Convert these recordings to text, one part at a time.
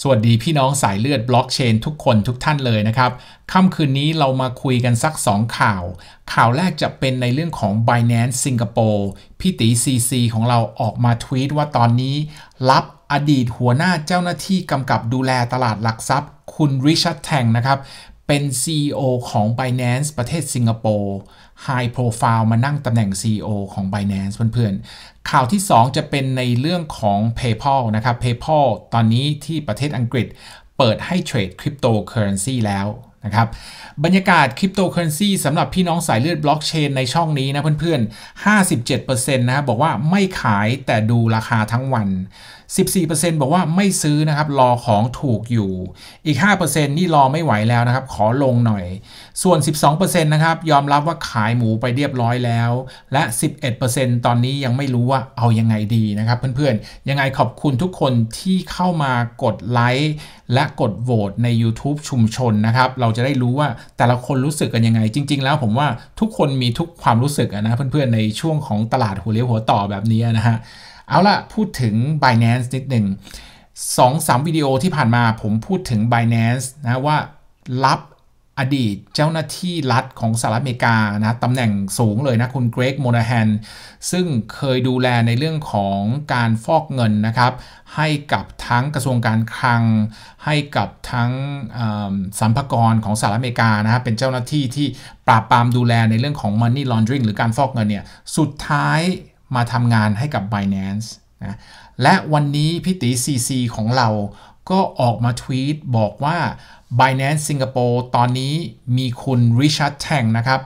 สวัสดีพี่น้องสายเลือดบล็อกเชนทุกคนทุกท่านเลยนะครับค่ำคืนนี้เรามาคุยกันสัก2ข่าว ข่าวแรกจะเป็นในเรื่องของ Binance สิงคโปร์พี่ตีซีซีของเราออกมาทวีตว่าตอนนี้ รับอดีตหัวหน้าเจ้าหน้าที่กำกับดูแลตลาดหลักทรัพย์ คุณริชาร์ดแทงนะครับเป็น CEO ของ Binance ประเทศสิงคโปร์ High Profile มานั่งตำแหน่ง CEO ของ Binance เพื่อนๆข่าวที่ 2 จะเป็นในเรื่องของ PayPal นะครับ PayPal ตอนนี้ที่ประเทศอังกฤษเปิดให้เทรดคริปโตเคอเรนซีแล้วนะครับบรรยากาศคริปโตเคอเรนซีสำหรับพี่น้องสายเลือดบล็อกเชนในช่องนี้นะเพื่อนๆ57%นะบอกว่าไม่ขายแต่ดูราคาทั้งวัน14%บอกว่าไม่ซื้อนะครับ รอของถูกอยู่ อีก 5%นี่รอไม่ไหวแล้วนะครับ ขอลงหน่อย ส่วน 12%นะครับ ยอมรับว่าขายหมูไปเรียบร้อยแล้ว และ 11%ตอนนี้ยังไม่รู้ว่าเอายังไงดีนะครับเพื่อนๆ ยังไงขอบคุณทุกคนที่เข้ามากดไลค์และกดโหวตใน YouTube ชุมชนนะครับ เราจะได้รู้ว่าแต่ละคนรู้สึกกันยังไง จริงๆ แล้วผมว่าทุกคนมีทุกความรู้สึกนะ เพื่อนๆในช่วงของตลาดหัวเลี้ยวหัวต่อแบบนี้นะฮะเอาล่ะ พูดถึง Binance นิดหนึ่งสองสามวิดีโอที่ผ่านมาผมพูดถึง Binance นะว่ารับอดีตเจ้าหน้าที่รัฐของสหรัฐอเมริกานะตำแหน่งสูงเลยนะคุณเกรกโมนาแฮนซึ่งเคยดูแลในเรื่องของการฟอกเงินนะครับให้กับทั้งกระทรวงการคลัง ให้กับทั้งสัมภากรของสหรัฐอเมริกานะครับเป็นเจ้าหน้าที่ที่ปราบปรามดูแลในเรื่องของ Money Laundering หรือการฟอกเงินเนี่ยสุดท้ายมาทำงานให้กับ Binance นะ และวันนี้พี่ตี CC ของเราก็ออกมาทวีตบอกว่า Binance Singapore ตอนนี้มีคุณ Richard Tang นะครับ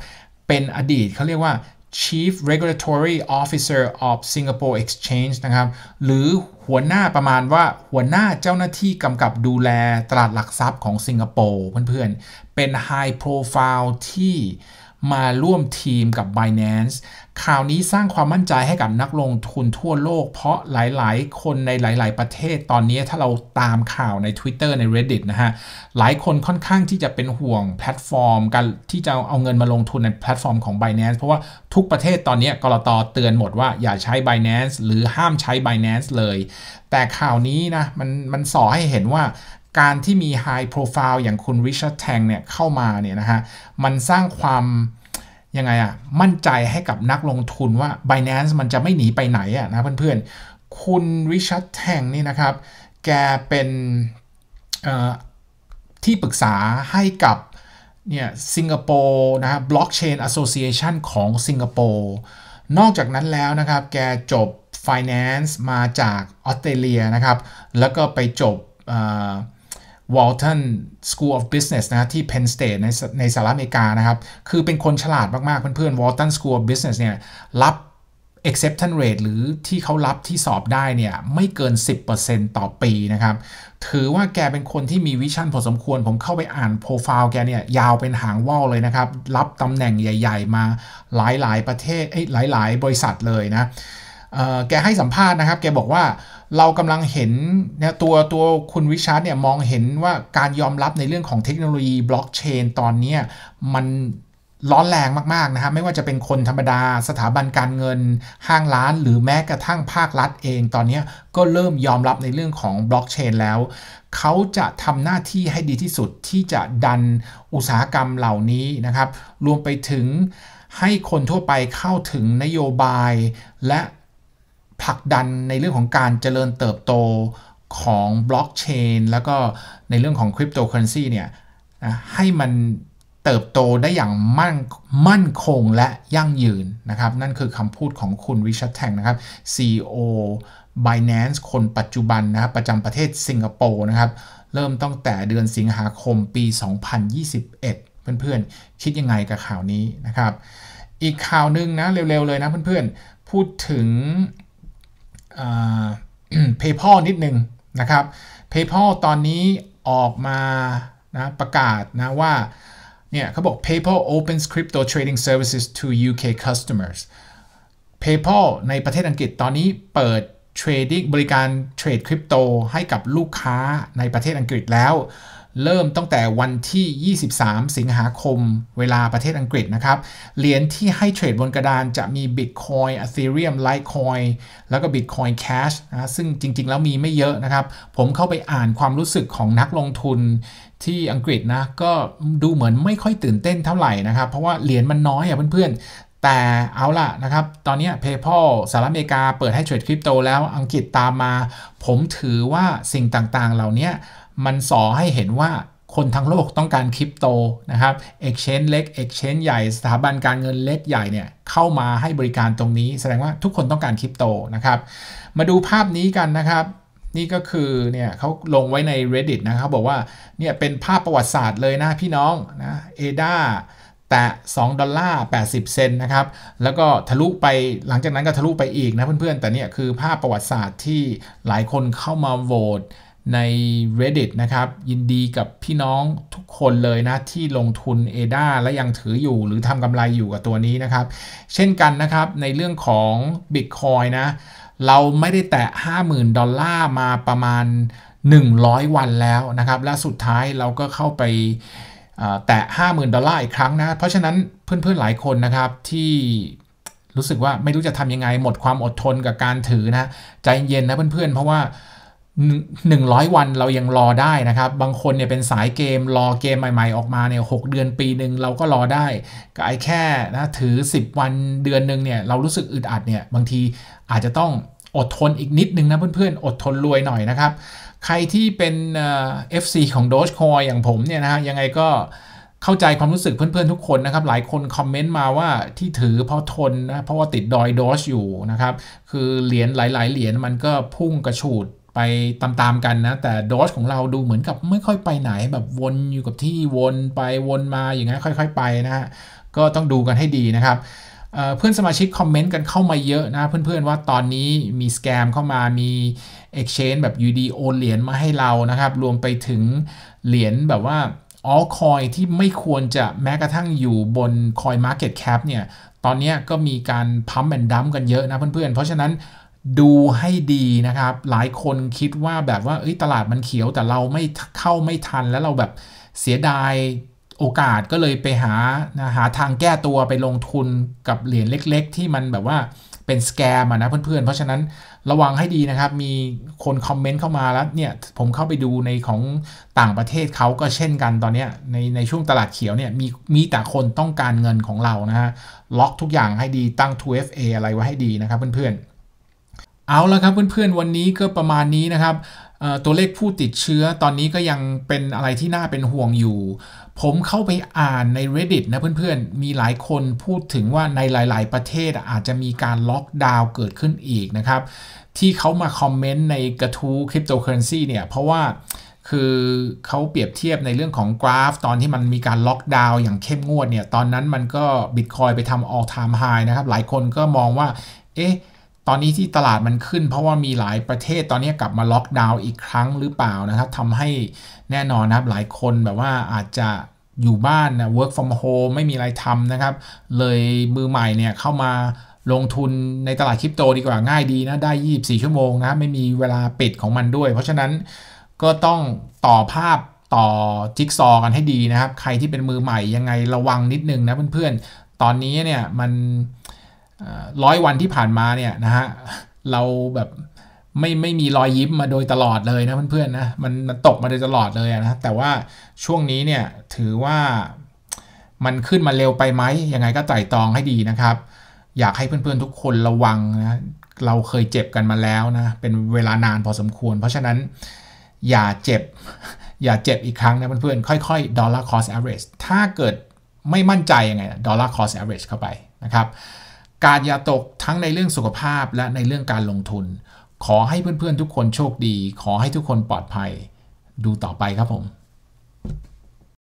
เป็นอดีตเขาเรียกว่า Chief Regulatory Officer of Singapore Exchange นะครับ หรือหัวหน้าประมาณว่าหัวหน้าเจ้าหน้าที่กำกับดูแลตลาดหลักทรัพย์ของสิงคโปร์เพื่อนๆ เป็น High Profile ที่มาร่วมทีมกับ Binance ข่าวนี้สร้างความมั่นใจให้กับนักลงทุนทั่วโลก เพราะหลายๆ คนในหลาย ๆ ประเทศ ตอนนี้ถ้าเราตามข่าวใน Twitter ใน Reddit นะฮะหลายคนค่อนข้างที่จะเป็นห่วงแพลตฟอร์ม กันที่จะเอาเงินมาลงทุนในแพลตฟอร์มของ Binance เพราะว่าทุกประเทศตอนนี้กรตเตือนหมดว่าอย่าใช้ Binance หรือห้ามใช้ Binance เลย แต่ข่าวนี้นะมันมันสอให้เห็นว่าการที่มีไฮโปรไฟล์อย่างคุณริชาร์ดแทงเนี่ยเข้ามาเนี่ยนะฮะมันสร้างความ ยังไงอะมั่นใจให้กับนักลงทุนว่า Binance มันจะไม่หนีไปไหนอะนะเพื่อนๆ คุณริชาร์ดแทงนี่นะครับ แกเป็นที่ปรึกษาให้กับเนี่ยสิงคโปร์นะฮะบล็อกเชนแอสโซเชชันของสิงคโปร์นอกจากนั้นแล้วนะครับแกจบ Finance มาจากออสเตรเลียนะครับ แล้วก็ไปจบ Walton School of Business นะที่ Penn State ในในสหรัฐอเมริกานะครับ คือเป็นคนฉลาดมากๆ เพื่อนๆ Walton School of Business เนี่ยรับ acceptance rate หรือที่เขารับที่สอบได้เนี่ยไม่เกิน 10%ต่อปีนะครับ ถือว่าแกเป็นคนที่มีวิชั่นพอสมควรผมเข้าไปอ่านโปรไฟล์แกเนี่ยยาวเป็นหางว่าวเลยนะครับ รับตำแหน่งใหญ่ๆมาหลายๆประเทศอ้หลาย ๆ บริษัทเลยนะแกให้สัมภาษณ์นะครับแกบอกว่าเรากำลังเห็นนะตัวตัวคุณวิชาร์ดเนี่ยมองเห็นว่าการยอมรับในเรื่องของเทคโนโลยีบล็อกเชนตอนนี้มันร้อนแรงมากๆนะฮะไม่ว่าจะเป็นคนธรรมดาสถาบันการเงิน ห้างร้านหรือแม้กระทั่งภาครัฐเองตอนนี้ก็เริ่มยอมรับในเรื่องของบล็อกเชนแล้วเขาจะทำหน้าที่ให้ดีที่สุดที่จะดันอุตสาหกรรมเหล่านี้นะครับ รวมไปถึงให้คนทั่วไปเข้าถึงนโยบายและผลักดันในเรื่องของการเจริญเติบโตของบล็อกเชนแล้วก็ในเรื่องของคริปโตเคอเรนซีเนี่ยให้มันเติบโตได้อย่างมั่นมั่นคงและยั่งยืนนะครับนั่นคือคำพูดของคุณริชัดแทงนะครับ CEO Binance คนปัจจุบันนะครับประจำประเทศสิงคโปร์นะครับ เริ่มตั้งแต่เดือนสิงหาคมปี 2021 เพื่อนๆ คิดยังไงกับข่าวนี้นะครับ อีกข่าวหนึ่งนะเร็วๆเลยนะเพื่อนๆ พูดถึงเพย์พอนิดนึงนะครับเพย์พอตอนนี้ออกมานะประกาศนะว่าเนี่ยเขาบอก PayPal opens crypto trading services to UK customers PayPal ในประเทศอังกฤษตอนนี้เปิดเทรดดิ้งบริการเทรดคริปโตให้กับลูกค้าในประเทศอังกฤษแล้วเริ่มตั้งแต่วันที่ 23 สิงหาคม เวลาประเทศอังกฤษนะครับ เหรียญที่ให้เทรดบนกระดานจะมี Bitcoin, Ethereum, Litecoin แล้วก็ Bitcoin Cash นะ ซึ่งจริงๆแล้วมีไม่เยอะนะครับ ผมเข้าไปอ่านความรู้สึกของนักลงทุนที่อังกฤษนะ ก็ดูเหมือนไม่ค่อยตื่นเต้นเท่าไหร่นะครับ เพราะว่าเหรียญมันน้อยอ่ะเพื่อนๆ แต่เอาล่ะนะครับ ตอนนี้ PayPal สหรัฐอเมริกาเปิดให้เทรดคริปโตแล้วอังกฤษตามมา ผมถือว่าสิ่งต่างๆเหล่านี้มันสอให้เห็นว่าคนทั้งโลกต้องการคริปโตนะครับเอ็กชแนนเล็กเอ็กชแนนใหญ่สถาบันการเงินเล็กใหญ่เนี่ยเข้ามาให้บริการตรงนี้ แสดงว่าทุกคนต้องการคริปโตนะครับ มาดูภาพนี้กันนะครับ นี่ก็คือเนี่ยเขาลงไว้ใน Reddit นะครับบอกว่าเนี่ยเป็นภาพประวัติศาสตร์เลยนะพี่น้องนะเอดาแตะ2ดอลลาร์80เซนนะครับ แล้วก็ทะลุไปหลังจากนั้นก็ทะลุไปอีกนะเพื่อนๆแต่เนี่ยคือภาพประวัติศาสตร์ที่หลายคนเข้ามาโหวตใน Reddit นะครับ ยินดีกับพี่น้องทุกคนเลยนะ ที่ลงทุน ADA และยังถืออยู่หรือทำกำไรอยู่กับตัวนี้นะครับ เช่นกันนะครับ ในเรื่องของ Bitcoin นะ เราไม่ได้แตะ50,000 ดอลลาร์มาประมาณ 100 วันแล้วนะครับ และสุดท้ายเราก็เข้าไปแตะ50,000 ดอลลาร์อีกครั้งนะ เพราะฉะนั้นเพื่อนๆหลายคนนะครับ ที่รู้สึกว่าไม่รู้จะทำยังไงหมดความอดทนกับการถือนะใจเย็นนะเพื่อนๆเพราะว่า100 วันเรายังรอได้นะครับ บางคนเนี่ยเป็นสายเกมรอเกมใหม่ๆออกมาเนี่ยหเดือนปีหนึ่งเราก็รอได้ ก็ไอ้แค่นะถือ 10 วันเดือนหนึ่งเนี่ยเรารู้สึกอึดอัดเนี่ยบางทีอาจจะต้องอดทนอีกนิดนึงนะ เพื่อนๆ อดทนรวยหน่อยนะครับ ใครที่เป็นเอฟซีของโดชคอยอย่างผมเนี่ยนะฮะยังไงก็เข้าใจความรู้สึกเพื่อนๆ ทุกคนนะครับหลายคนคอมเมนต์มาว่าที่ถือเพราะทนนะเพราะว่าติดดอยโดชอยู่นะครับคือเหรียญหลาย ๆ เหรียญมันก็พุ่งกระฉูดไปตามๆกันนะแต่ดอชของเราดูเหมือนกับไม่ค่อยไปไหนแบบวนอยู่กับที่วนไปวนมาอย่างนงี้ค่อยๆไปนะฮะก็ต้องดูกันให้ดีนะครับเพื่อนสมาชิกคอมเมนต์กันเข้ามาเยอะนะเพื่อนๆว่าตอนนี้มีสแกมเข้ามามี Exchange แบบ UD โอนเหรียญมาให้เรานะครับ รวมไปถึงเหรียญแบบว่าออลคอยที่ไม่ควรจะแม้กระทั่งอยู่บนคอย Market Cap เนี่ยตอนนี้ก็มีการพัมแอนดัมกันเยอะนะเพื่อนๆ เพราะฉะนั้นดูให้ดีนะครับ หลายคนคิดว่าแบบว่าตลาดมันเขียวแต่เราไม่เข้าไม่ทันแล้วเราแบบเสียดายโอกาสก็เลยไปหาหาทางแก้ตัวไปลงทุนกับเหรียญเล็ก ๆ ที่มันแบบว่าเป็นสแกมนะเพื่อนๆ เพราะฉะนั้นระวังให้ดีนะครับ มีคนคอมเมนต์เข้ามาแล้วเนี่ยผมเข้าไปดูในของต่างประเทศเขาก็เช่นกันตอนนี้ในในช่วงตลาดเขียวเนี่ยมีมีแต่คนต้องการเงินของเรานะฮะล็อกทุกอย่างให้ดีตั้ง 2FA อะไรไว้ให้ดีนะครับเพื่อนๆเอาละครับเพื่อนๆ วันนี้ก็ประมาณนี้นะครับตัวเลขผู้ติดเชื้อตอนนี้ก็ยังเป็นอะไรที่น่าเป็นห่วงอยู่ ผมเข้าไปอ่านใน reddit นะเพื่อนๆ มีหลายคนพูดถึงว่าในหลายๆประเทศอาจจะมีการล็อกดาวน์เกิดขึ้นอีกนะครับ ที่เขามาคอมเมนต์ในกระทู้คริปโตเคอเรนซีเนี่ยเพราะว่าคือเขาเปรียบเทียบในเรื่องของกราฟ ตอนที่มันมีการล็อกดาวน์อย่างเข้มงวดเนี่ยตอนนั้นมันก็บิตคอยไปทำออลไทม์ไฮนะครับหลายคนก็มองว่าเอ๊ะตอนนี้ที่ตลาดมันขึ้นเพราะว่ามีหลายประเทศตอนนี้กลับมาล็อกดาวน์อีกครั้งหรือเปล่านะครับทำให้แน่นอนนะครับหลายคนแบบว่าอาจจะอยู่บ้านนะ work from home ไม่มีอะไรทำนะครับ เลยมือใหม่เนี่ยเข้ามาลงทุนในตลาดคริปโตดีกว่าง่ายดีนะได้ 24 ชั่วโมงนะไม่มีเวลาปิดของมันด้วยเพราะฉะนั้นก็ต้องต่อภาพต่อจิ๊กซอกันให้ดีนะครับ ใครที่เป็นมือใหม่ยังไงระวังนิดนึงนะเพื่อนๆตอนนี้เนี่ยมันร้อยวันที่ผ่านมาเนี่ยนะฮะเราแบบไม่ไม่มีรอยยิ้มมาโดยตลอดเลยนะเพื่อนๆนะมันมันตกมาโดยตลอดเลยนะแต่ว่าช่วงนี้เนี่ยถือว่า มันขึ้นมาเร็วไปไหมยังไงก็ไต่ตองให้ดีนะครับ อยากให้เพื่อนๆทุกคนระวังนะเราเคยเจ็บกันมาแล้วนะเป็นเวลานานพอสมควร เพราะฉะนั้นอย่าเจ็บอย่าเจ็บอีกครั้งนะเพื่อนๆค่อยๆ dollar cost average ถ้าเกิดไม่มั่นใจยังไง dollar cost average เข้าไปนะครับการอย่าตกทั้งในเรื่องสุขภาพและในเรื่องการลงทุน ขอให้เพื่อนๆทุกคนโชคดี ขอให้ทุกคนปลอดภัย ดูต่อไปครับผม